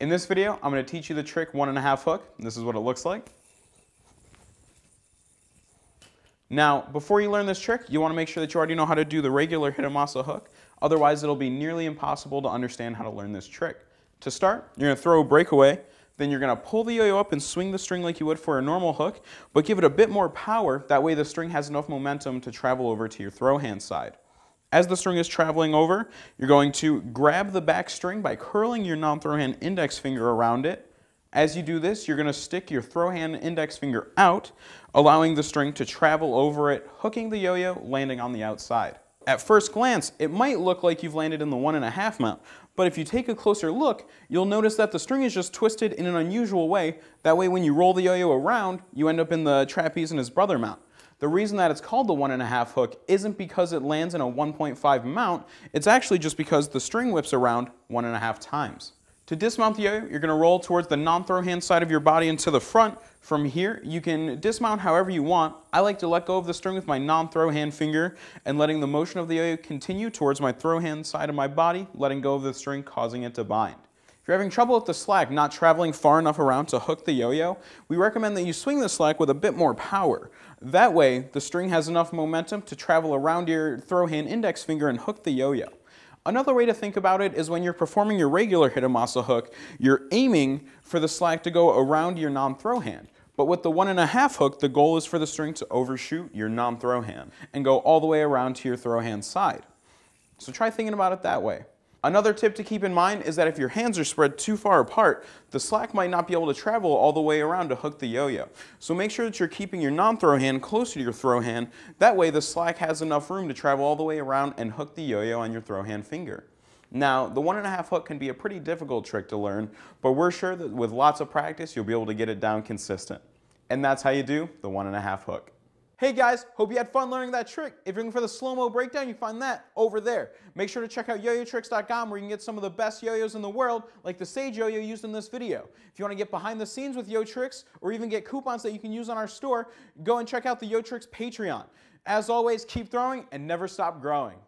In this video, I'm going to teach you the trick one and a half hook. This is what it looks like. Now, before you learn this trick, you want to make sure that you already know how to do the regular Hitamasa hook. Otherwise, it'll be nearly impossible to understand how to learn this trick. To start, you're going to throw a breakaway, then you're going to pull the yo-yo up and swing the string like you would for a normal hook, but give it a bit more power, that way the string has enough momentum to travel over to your throw hand side. As the string is traveling over, you're going to grab the back string by curling your non-throw hand index finger around it. As you do this, you're going to stick your throw hand index finger out, allowing the string to travel over it, hooking the yo-yo, landing on the outside. At first glance, it might look like you've landed in the one and a half mount, but if you take a closer look, you'll notice that the string is just twisted in an unusual way. That way when you roll the yo-yo around, you end up in the trapeze and his brother mount. The reason that it's called the one and a half hook isn't because it lands in a 1.5 mount, it's actually just because the string whips around one and a half times. To dismount the yo-yo, you're going to roll towards the non-throw hand side of your body and to the front. From here, you can dismount however you want. I like to let go of the string with my non-throw hand finger and letting the motion of the yo-yo continue towards my throw hand side of my body, letting go of the string, causing it to bind you're having trouble with the slack not traveling far enough around to hook the yo-yo, we recommend that you swing the slack with a bit more power. That way, the string has enough momentum to travel around your throw hand index finger and hook the yo-yo. Another way to think about it is when you're performing your regular hitamasa hook, you're aiming for the slack to go around your non-throw hand. But with the one and a half hook, the goal is for the string to overshoot your non-throw hand and go all the way around to your throw hand side. So try thinking about it that way. Another tip to keep in mind is that if your hands are spread too far apart, the slack might not be able to travel all the way around to hook the yo-yo. So make sure that you're keeping your non-throw hand closer to your throw hand, that way the slack has enough room to travel all the way around and hook the yo-yo on your throw hand finger. Now, the one and a half hook can be a pretty difficult trick to learn, but we're sure that with lots of practice, you'll be able to get it down consistent. And that's how you do the one and a half hook. Hey guys, hope you had fun learning that trick. If you're looking for the slow-mo breakdown, you find that over there. Make sure to check out yoyotricks.com where you can get some of the best yo-yos in the world, like the Sage yo-yo used in this video. If you want to get behind the scenes with Yo Tricks or even get coupons that you can use on our store, go and check out the Yo Tricks Patreon. As always, keep throwing and never stop growing.